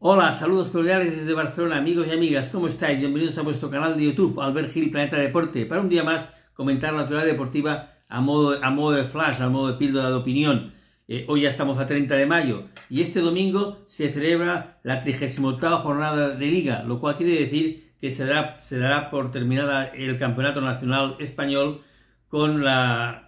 Hola, saludos cordiales desde Barcelona, amigos y amigas, ¿cómo estáis? Bienvenidos a vuestro canal de YouTube, Albert Gil Planeta Deporte, para un día más comentar la actualidad deportiva a modo, a modo de flash, a modo de píldora de opinión. Eh, hoy ya estamos a 30 de mayo y este domingo se celebra la 38 jornada de liga, lo cual quiere decir que se dará, por terminada el Campeonato Nacional Español con, los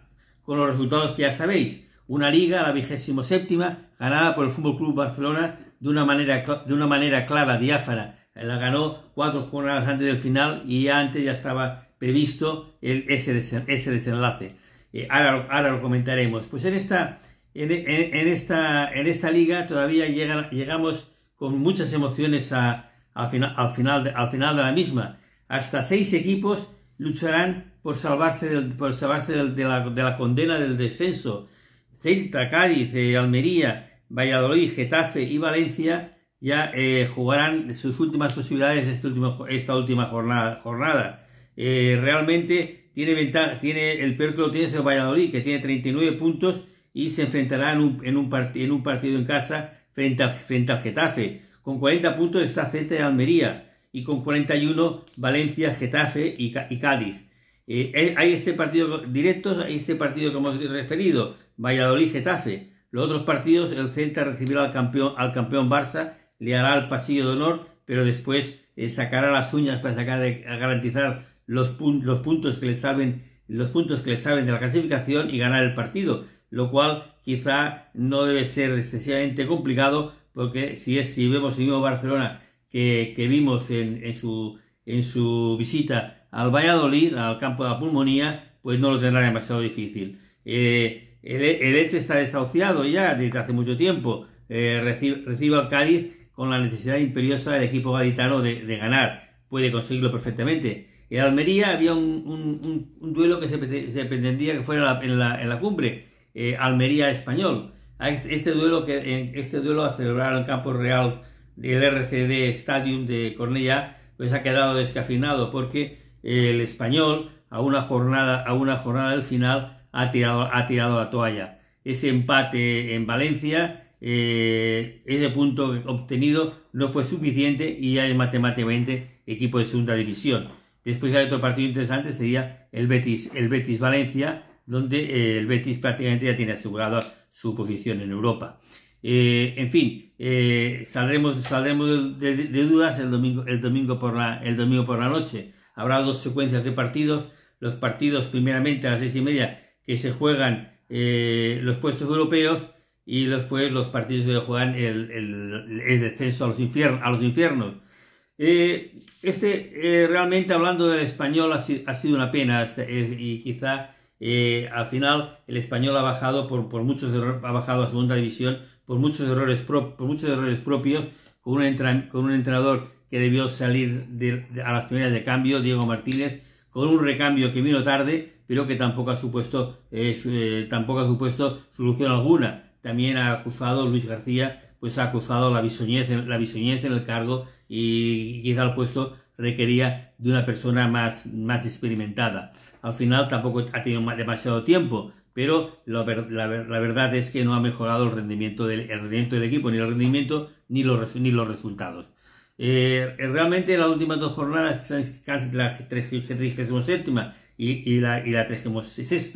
resultados que ya sabéis. Una liga, la 27 séptima, ganada por el Fútbol Club Barcelona de una manera, de una manera clara, diáfana. La ganó cuatro jornadas antes del final y antes ya estaba previsto ese, desenlace. Eh, ahora, lo comentaremos. Pues en esta, en, esta, en esta liga todavía llegamos con muchas emociones al, final, al, final de, la misma. Hasta seis equipos lucharán por salvarse, por salvarse de, la, condena del descenso. Celta, Cádiz, eh, Almería, Valladolid, Getafe y Valencia ya eh, jugarán sus últimas posibilidades este esta última jornada. jornada. Eh, realmente tiene, tiene el peor que lo tiene es el Valladolid, que tiene 39 puntos y se enfrentará en un, partido en casa frente, al Getafe. Con 40 puntos está frente de Almería y con 41 Valencia, Getafe y, Cádiz. Eh, hay este partido directo hay este partido que hemos referido, Valladolid-Getafe. Los otros partidos, el Celta recibirá al campeón, al campeón Barça, le hará el pasillo de honor, pero después eh, sacará las uñas para sacar garantizar los, los, puntos que le saben, los puntos que le saben de la clasificación y ganar el partido, lo cual quizá no debe ser excesivamente complicado, porque si es, si vemos el mismo Barcelona que, vimos en, su, en su visita al Valladolid, al campo de la pulmonía, pues no lo tendrá demasiado difícil. Eh, el, e, el está desahuciado ya desde hace mucho tiempo. Eh, recibe, al Cádiz con la necesidad imperiosa del equipo gaditano de, ganar. Puede conseguirlo perfectamente. En Almería había un, duelo que se, pretendía que fuera en, la, cumbre, eh, Almería-Español. Este, este duelo, que, este duelo a celebrar en el campo real del RCD Stadium de cornella pues ha quedado descafinado porque el español a una jornada, a una jornada del final ha tirado, ha tirado la toalla. Ese empate en Valencia, eh, ese punto obtenido no fue suficiente y ya es matemáticamente equipo de segunda división. Después hay otro partido interesante, sería el Betis, el Betis Valencia, donde eh, el Betis prácticamente ya tiene asegurada su posición en Europa. Eh, en fin, saldremos, saldremos de, dudas el domingo, el, domingo por la, el domingo por la noche. Habrá dos secuencias de partidos. Los partidos primeramente a las seis y media que se juegan eh, los puestos europeos y después los partidos que juegan el, descenso a los, infiernos. A los infiernos. Eh, este, eh, realmente hablando del español, ha, sido una pena este, y quizá al final el español ha bajado por, muchos ha bajado a segunda división por muchos errores, por muchos errores propios con un, con un entrenador que debió salir a las primeras de cambio, Diego Martínez, con un recambio que vino tarde, pero que tampoco ha supuesto, eh, eh, tampoco ha supuesto solución alguna. También ha acusado Luis García, pues ha acusado la bisoñez, la en el cargo y quizá el puesto requería de una persona más, experimentada. Al final tampoco ha tenido demasiado tiempo, pero la, verdad es que no ha mejorado el rendimiento del, rendimiento del equipo, ni el rendimiento ni los, ni los resultados. Eh, eh, realmente las últimas dos jornadas, casi la 37 y, y la, y la 36,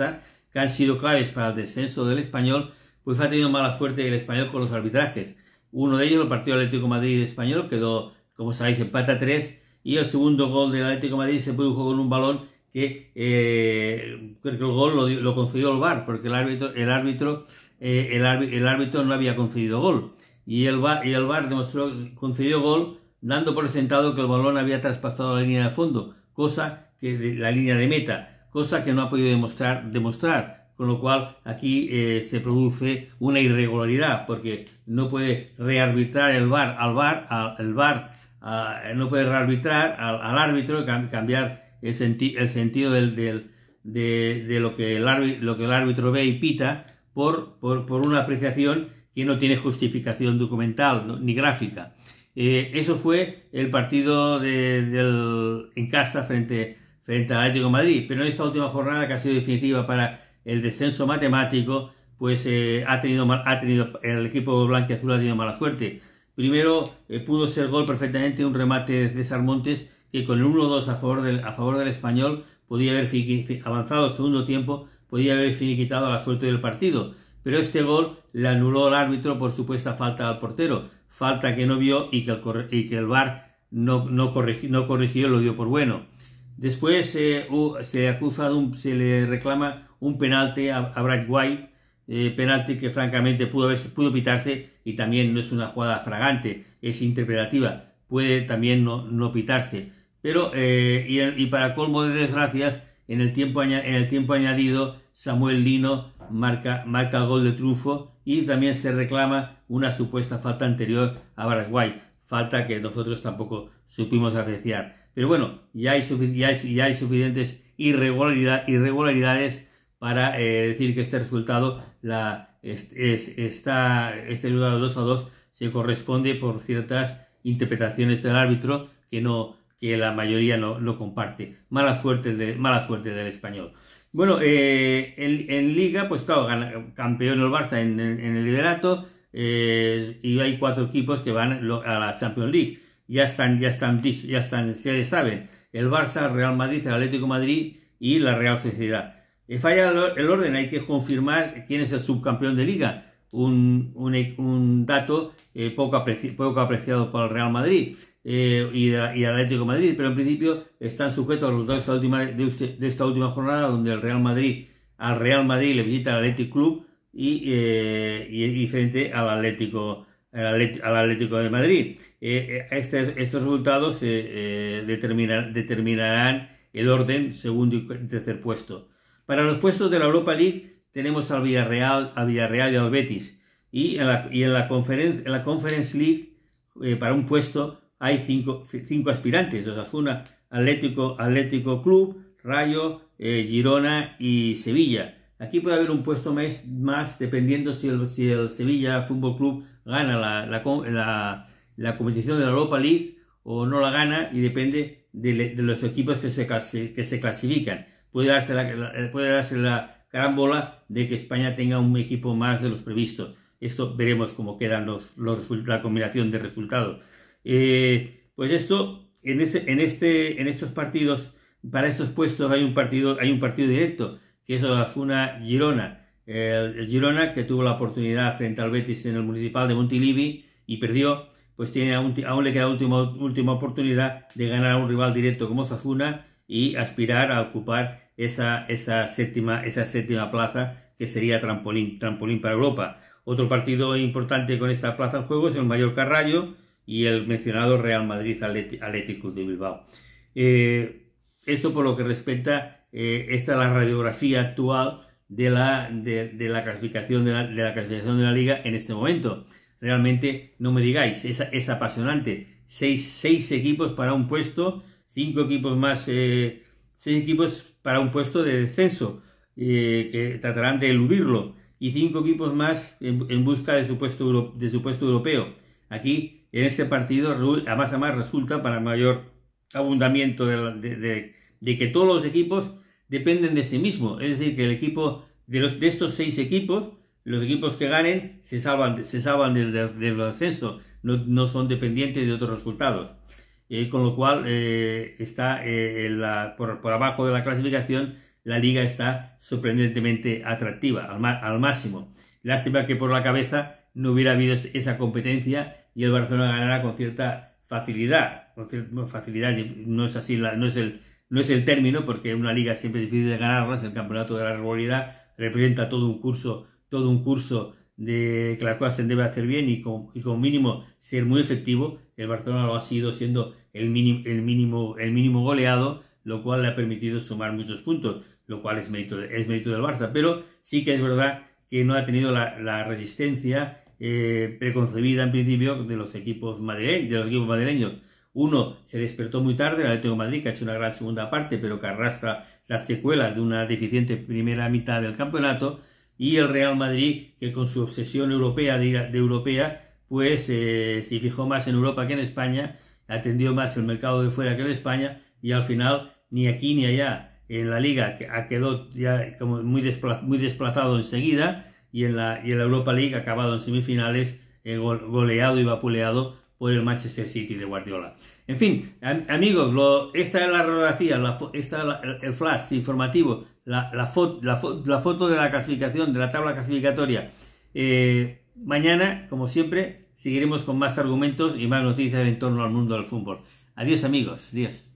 que han sido claves para el descenso del español, pues ha tenido mala suerte el español con los arbitrajes. Uno de ellos, el partido Atlético Madrid-Español, quedó, como sabéis, empata 3 y el segundo gol del Atlético Madrid se produjo con un balón que eh, creo que el gol lo, concedió el VAR porque el árbitro el árbitro el, árbitro, no había concedido gol y el VAR, y el VAR demostró concedió gol dando por sentado que el balón había traspasado la línea de fondo, cosa que la línea de meta, cosa que no ha podido demostrar, demostrar con lo cual aquí eh, se produce una irregularidad porque no puede rearbitrar el bar al bar al el no puede rearbitrar al, al árbitro cambiar el, sentido de, lo, que el árbitro, ve y pita por, una apreciación que no tiene justificación documental ni gráfica. Eh, eso fue el partido en casa frente, al Atlético Madrid. Pero en esta última jornada, que ha sido definitiva para el descenso matemático, pues eh, ha, tenido mal, ha tenido el equipo azul ha tenido mala suerte. Primero eh, pudo ser gol perfectamente un remate de César Montes que con el 1-2 a favor del a favor del español podía haber avanzado el segundo tiempo, podía haber finiquitado la suerte del partido, pero este gol le anuló el árbitro por supuesta falta al portero falta que no vio y que el, bar VAR no, no, no, corrigió, lo dio por bueno. Después eh, se acusa de un, se le reclama un penalti a, Brad White, eh, penalti que francamente pudo, haberse, pudo pitarse y también no es una jugada fragante, es interpretativa, puede también no, pitarse. Pero, eh, y, para colmo de desgracias, en el tiempo, en el tiempo añadido, Samuel Lino marca, marca gol de trufo y también se reclama una supuesta falta anterior a Paraguay, falta que nosotros tampoco supimos apreciar. Pero bueno, ya hay, suficientes irregularidades para eh, decir que este resultado, la, es, este resultado 2 a 2, se corresponde por ciertas interpretaciones del árbitro que no que la mayoría no, lo comparte. Mala suerte, de, mala suerte del español. Bueno, eh, en, Liga, pues claro, campeón el Barça en, el liderato eh, y hay cuatro equipos que van a la Champions League. Ya están, ya están, ya están, ya saben. El Barça, Real Madrid, el Atlético de Madrid y la Real Sociedad. Eh, falla el orden, hay que confirmar quién es el subcampeón de Liga un, un, dato eh, poco, apreciado, por el Real Madrid eh, y, el Atlético Madrid, pero en principio están sujetos a los resultados de esta, última, de, esta última jornada donde el Real Madrid al Real Madrid le visita el Atlético Club y, eh, frente al Atlético al Atlético de Madrid. Este, estos resultados determinarán el orden segundo y tercer puesto. Para los puestos de la Europa League tenemos al Villarreal, al Villarreal y al Betis. Y en la, y en la, la Conference League, eh, para un puesto, hay cinco, cinco aspirantes. Osasuna, Atlético, Atlético Club, Rayo, eh, Girona y Sevilla. Aquí puede haber un puesto más, más dependiendo si el, Sevilla Fútbol Club gana la, la, competición de la Europa League o no la gana y depende de, los equipos que se, que se clasifican. Puede darse la, puede darse la bola de que España tenga un equipo más de los previstos. Esto veremos cómo quedan los, los la combinación de resultados. Eh, pues esto, en, este, en, estos partidos, para estos puestos hay un partido, hay un partido directo, que es Osasuna Girona. El, Girona, que tuvo la oportunidad frente al Betis en el municipal de Montilivi y perdió, pues tiene aún, le queda última, última oportunidad de ganar a un rival directo como Osasuna y aspirar a ocupar esa, esa, séptima, esa séptima plaza que sería trampolín, trampolín para Europa. Otro partido importante con esta plaza en juego es el Mayor Rayo y el mencionado Real Madrid Atlético de Bilbao. Eh, esto por lo que respecta, eh, esta es la radiografía actual de la, de, la clasificación de la, clasificación de la liga en este momento. Realmente, no me digáis, es, apasionante. Seis, seis equipos para un puesto, cinco equipos más eh, Seis equipos para un puesto de descenso, eh, que tratarán de eludirlo, y cinco equipos más en, busca de su, puesto de su puesto europeo. Aquí, en este partido, a más a más resulta para mayor abundamiento de, de, que todos los equipos dependen de sí mismo. Es decir, que el equipo de, de estos seis equipos, los equipos que ganen se salvan, se salvan del, del, no, son dependientes de otros resultados. Eh, con lo cual eh, está eh, por, abajo de la clasificación, la liga está sorprendentemente atractiva, al, máximo. Lástima que por la cabeza no hubiera habido esa competencia y el Barcelona ganara con cierta facilidad. Con cierta facilidad no es así, no, es el, no es el término, porque una liga siempre es difícil de el campeonato de la regularidad, representa todo un curso, todo un curso de que las cosas debe hacer bien y con, mínimo ser muy efectivo. El Barcelona lo ha sido siendo el mínimo, el mínimo, el mínimo goleado, lo cual le ha permitido sumar muchos puntos, lo cual es mérito, es mérito del Barça. Pero sí que es verdad que no ha tenido la, resistencia eh, preconcebida en principio de los equipos madrileños, de los equipos madrileños. Uno se despertó muy tarde, el Atlético de Madrid, que ha hecho una gran segunda parte, pero que arrastra las secuelas de una deficiente primera mitad del campeonato y el Real Madrid, que con su obsesión europea, de, europea, pues eh, se fijó más en Europa que en España, atendió más el mercado de fuera que en España, y al final ni aquí ni allá en la liga ah, quedó ya como muy, desplazado, enseguida, y en, la, y la Europa League acabado en semifinales, eh, goleado y vapuleado por el Manchester City de Guardiola. En fin, amigos, esta es la radiografía, esta el, flash informativo, la, la, la, foto de la clasificación, de la tabla clasificatoria. Eh, mañana, como siempre, seguiremos con más argumentos y más noticias en torno al mundo del fútbol. Adiós amigos, adiós.